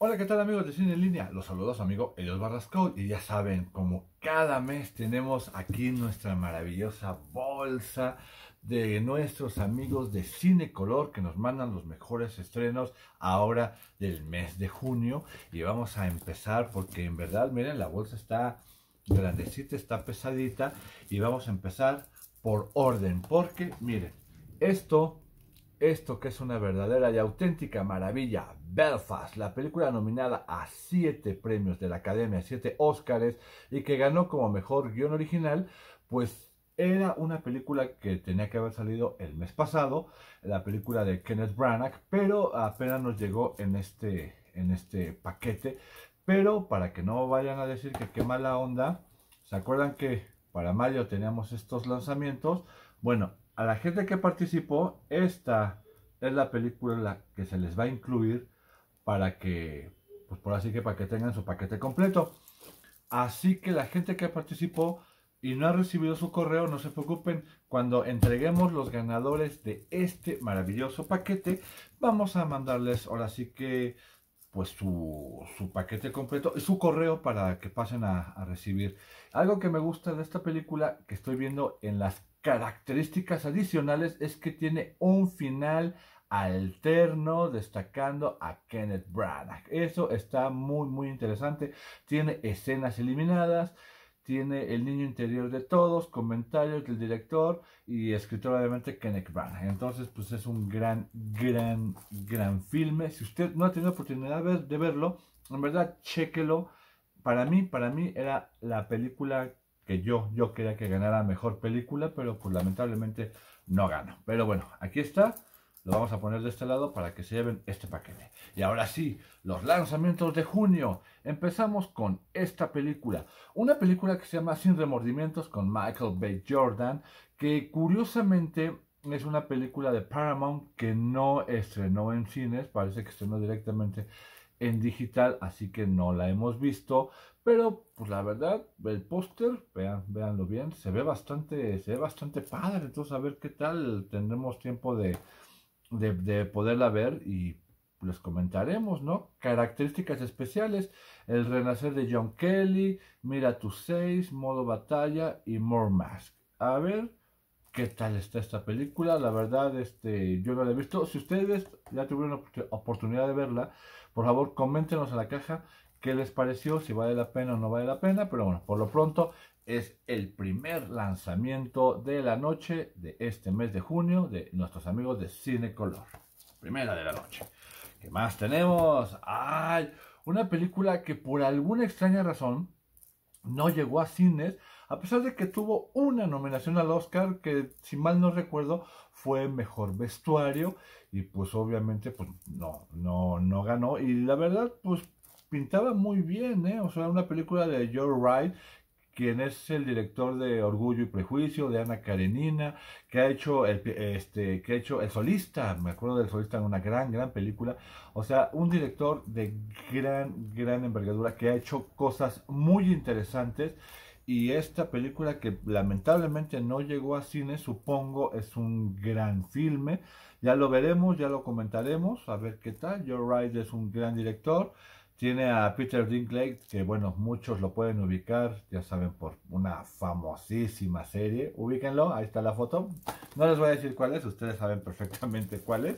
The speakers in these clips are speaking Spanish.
Hola, ¿qué tal amigos de Cine en Línea? Los saludos amigo Elios Barrasco y ya saben, como cada mes tenemos aquí nuestra maravillosa bolsa de nuestros amigos de Cine Color que nos mandan los mejores estrenos ahora del mes de junio y vamos a empezar porque en verdad, miren, la bolsa está grandecita, está pesadita y vamos a empezar por orden porque, miren, esto esto que es una verdadera y auténtica maravilla, Belfast, la película nominada a siete premios de la Academia, siete Óscares y que ganó como mejor guión original, pues era una película que tenía que haber salido el mes pasado, la película de Kenneth Branagh, pero apenas nos llegó en este, en este paquete. Pero para que no vayan a decir que qué mala onda, ¿se acuerdan que para mayo teníamos estos lanzamientos. Bueno, a la gente que participó, esta es la película en la que se les va a incluir para que, pues por así que para que tengan su paquete completo. Así que la gente que participó y no ha recibido su correo, no se preocupen, cuando entreguemos los ganadores de este maravilloso paquete, vamos a mandarles ahora sí que pues su, su, paquete completo y su correo para que pasen a, a, recibir. Algo que me gusta de esta película que estoy viendo en las características adicionales es que tiene un final alterno destacando a Kenneth Branagh. Eso está muy muy interesante. Tiene escenas eliminadas, tiene El niño interior de todos, comentarios del director y escritor obviamente Kenneth Branagh. Entonces, pues es un gran, gran, gran filme. Si usted no ha tenido oportunidad de, verlo, en verdad, chéquelo. Para mí, para mí era la película que yo, yo quería que ganara mejor película, pero pues lamentablemente no ganó. Pero bueno, aquí está lo vamos a poner de este lado para que se lleven este paquete. Y ahora sí, los lanzamientos de junio. Empezamos con esta película. Una película que se llama Sin remordimientos con Michael B. Jordan, que curiosamente es una película de Paramount que no estrenó en cines, parece que estrenó directamente en digital, así que no la hemos visto, pero pues la verdad, el póster, vean, véanlo bien, se ve bastante, se ve bastante padre, entonces a ver qué tal, tendremos tiempo de, de, poderla ver y les comentaremos, ¿no? Características especiales, el renacer de John Kelly, Mira tu seis, modo batalla y More Mask. A ver qué tal está esta película, la verdad este, yo no la he visto. Si ustedes ya tuvieron oportunidad de verla, por favor coméntenos en la caja qué les pareció, si vale la pena o no vale la pena, pero bueno, por lo pronto es el primer lanzamiento de la noche de este mes de junio de nuestros amigos de Cine Color. Primera de la noche. ¿Qué más tenemos? ¡Ay! Una película que por alguna extraña razón no llegó a cines, a pesar de que tuvo una nominación al Oscar, que si mal no recuerdo fue mejor vestuario, y pues obviamente pues no, no, no ganó, y la verdad pues pintaba muy bien, ¿eh? O sea, una película de Joe Wright, quien es el director de Orgullo y Prejuicio, de Ana Karenina, que ha hecho el, este, que ha hecho el solista, me acuerdo del solista en una gran, gran película. O sea, un director de gran, gran envergadura que ha hecho cosas muy interesantes. Y esta película que lamentablemente no llegó a cine, supongo es un gran filme. Ya lo veremos, ya lo comentaremos, a ver qué tal. Joe Wright es un gran director. Tiene a Peter Dinklage, que bueno, muchos lo pueden ubicar, ya saben, por una famosísima serie. Ubíquenlo, ahí está la foto. No les voy a decir cuál es, ustedes saben perfectamente cuál es.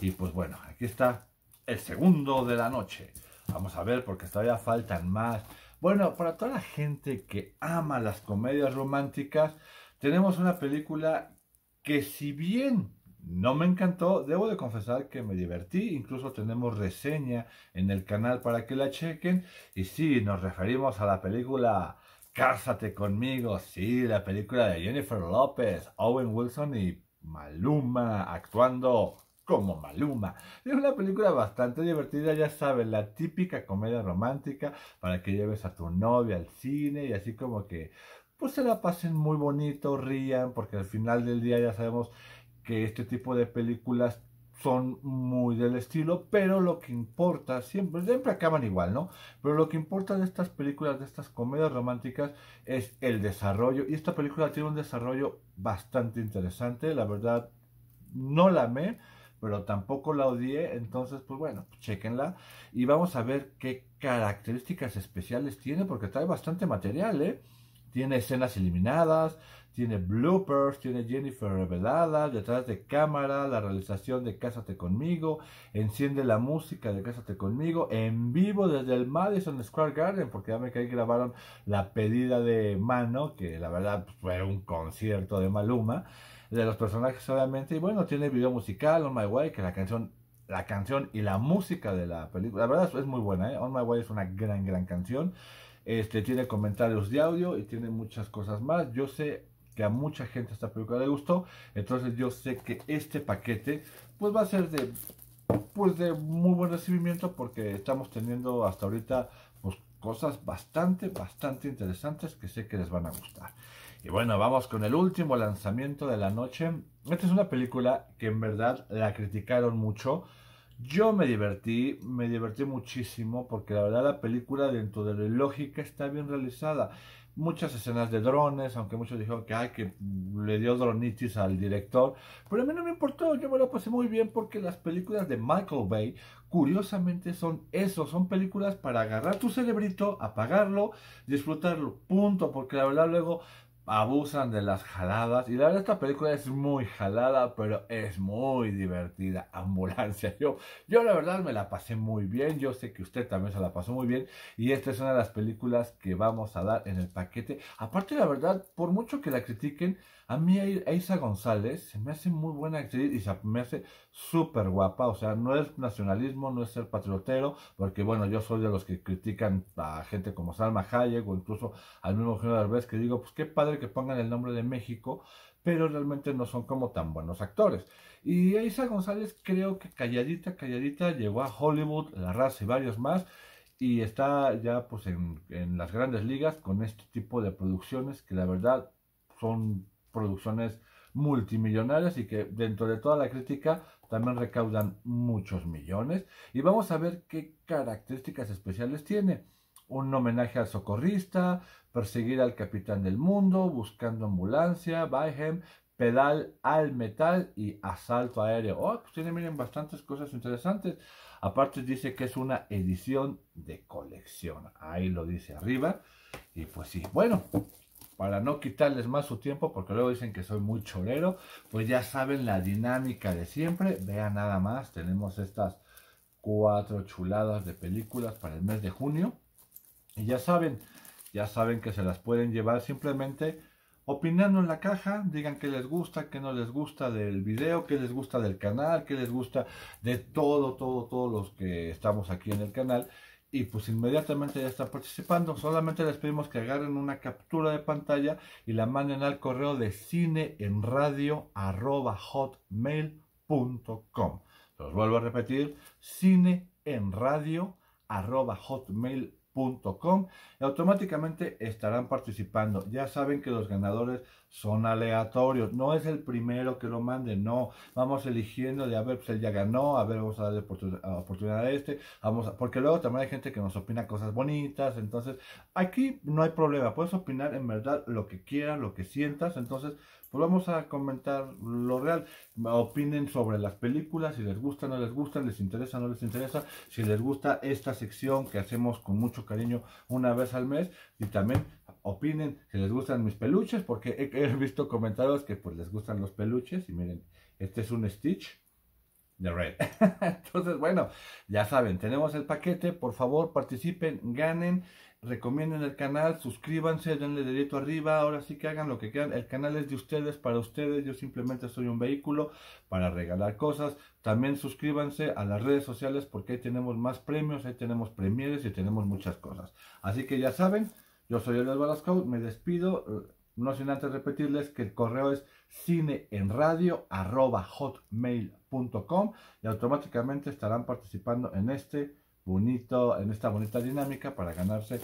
Y pues bueno, aquí está el segundo de la noche. Vamos a ver, porque todavía faltan más. Bueno, para toda la gente que ama las comedias románticas, tenemos una película que si bien no me encantó, debo de confesar que me divertí, incluso tenemos reseña en el canal para que la chequen. Y sí, nos referimos a la película Cásate conmigo, sí, la película de Jennifer López, Owen Wilson y Maluma actuando como Maluma. Es una película bastante divertida, ya saben, la típica comedia romántica para que lleves a tu novia al cine y así como que pues se la pasen muy bonito, rían, porque al final del día ya sabemos que este tipo de películas son muy del estilo, pero lo que importa, siempre, siempre acaban igual, ¿no? Pero lo que importa de estas películas, de estas comedias románticas, es el desarrollo. Y esta película tiene un desarrollo bastante interesante, la verdad, no la amé, pero tampoco la odié, entonces, pues bueno, chequenla. Y vamos a ver qué características especiales tiene, porque trae bastante material, ¿eh? Tiene escenas eliminadas, tiene bloopers, tiene Jennifer revelada, detrás de cámara, la realización de Cásate conmigo, enciende la música de Cásate conmigo, en vivo desde el Madison Square Garden, porque ya que ahí grabaron la pedida de mano, que la verdad fue un concierto de Maluma, de los personajes obviamente, y bueno, tiene video musical, On My Way, que la canción la canción y la música de la película, la verdad es muy buena, ¿eh? On My Way es una gran, gran canción. Este, tiene comentarios de audio y tiene muchas cosas más. Yo sé que a mucha gente esta película le gustó. Entonces yo sé que este paquete pues va a ser de pues de muy buen recibimiento porque estamos teniendo hasta ahorita pues cosas bastante bastante interesantes que sé que les van a gustar. Y bueno, vamos con el último lanzamiento de la noche. Esta es una película que en verdad la criticaron mucho yo me divertí, me divertí muchísimo porque la verdad la película dentro de la lógica está bien realizada. Muchas escenas de drones, aunque muchos dijeron que, ay, que le dio dronitis al director. Pero a mí no me importó, yo me la pasé muy bien porque las películas de Michael Bay, curiosamente, son eso, son películas para agarrar tu cerebrito, apagarlo, disfrutarlo, punto. Porque la verdad luego abusan de las jaladas. Y la verdad, esta película es muy jalada, pero es muy divertida. Ambulancia. Yo, yo la verdad me la pasé muy bien. Yo sé que usted también se la pasó muy bien. Y esta es una de las películas que vamos a dar en el paquete. Aparte, la verdad, por mucho que la critiquen, a mí Aisa González se me hace muy buena actriz y se me hace súper guapa. O sea, no es nacionalismo, no es ser patriotero, porque bueno, yo soy de los que critican a gente como Salma Hayek o incluso al mismo General Derbez que digo, pues qué padre que pongan el nombre de México, pero realmente no son como tan buenos actores. Y Isa González creo que calladita, calladita llegó a Hollywood, La Raza y varios más, y está ya pues en, en las grandes ligas con este tipo de producciones que la verdad son producciones multimillonarias y que dentro de toda la crítica también recaudan muchos millones. Y vamos a ver qué características especiales tiene un homenaje al socorrista, perseguir al capitán del mundo, buscando ambulancia, Byhem, pedal al metal y asalto aéreo. Oh, pues tiene, miren, bastantes cosas interesantes. Aparte dice que es una edición de colección. Ahí lo dice arriba. Y pues sí, bueno, para no quitarles más su tiempo, porque luego dicen que soy muy chorero, pues ya saben la dinámica de siempre. Vean nada más, tenemos estas cuatro chuladas de películas para el mes de junio. Y ya saben, ya saben que se las pueden llevar simplemente opinando en la caja, digan que les gusta, que no les gusta del video, que les gusta del canal, que les gusta de todo, todo, todos los que estamos aquí en el canal. Y pues inmediatamente ya están participando. Solamente les pedimos que agarren una captura de pantalla y la manden al correo de cineenradio.hotmail.com. Los vuelvo a repetir, cineenradio.hotmail.com .com y automáticamente estarán participando. Ya saben que los ganadores son aleatorios, no es el primero que lo mande, no. Vamos eligiendo de a ver, pues él ya ganó, a ver, vamos a darle oportunidad a este, vamos porque luego también hay gente que nos opina cosas bonitas, entonces aquí no hay problema, puedes opinar en verdad lo que quieras, lo que sientas, entonces pues vamos a comentar lo real. Opinen sobre las películas, si les gusta, no les gusta, les interesa, no les interesa, si les gusta esta sección que hacemos con mucho cariño una vez al mes. Y también opinen si les gustan mis peluches, porque he, visto comentarios que pues les gustan los peluches. Y miren, este es un Stitch de Red. Entonces, bueno, ya saben, tenemos el paquete. Por favor, participen, ganen recomienden el canal, suscríbanse, denle dedito arriba, ahora sí que hagan lo que quieran, el canal es de ustedes, para ustedes, yo simplemente soy un vehículo para regalar cosas, también suscríbanse a las redes sociales porque ahí tenemos más premios, ahí tenemos premieres y tenemos muchas cosas. Así que ya saben, yo soy Elias Barasco, me despido, eh, no sin antes repetirles que el correo es cineenradio.hotmail.com y automáticamente estarán participando en este bonito, en esta bonita dinámica para ganarse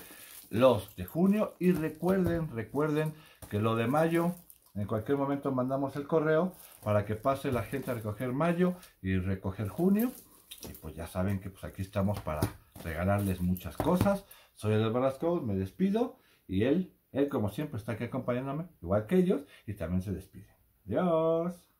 los de junio. Y recuerden, recuerden que lo de mayo, en cualquier momento mandamos el correo para que pase la gente a recoger mayo y recoger junio. Y pues ya saben que pues aquí estamos para regalarles muchas cosas. Soy el Barrasco, me despido y él, él como siempre está aquí acompañándome, igual que ellos, y también se despide. Adiós.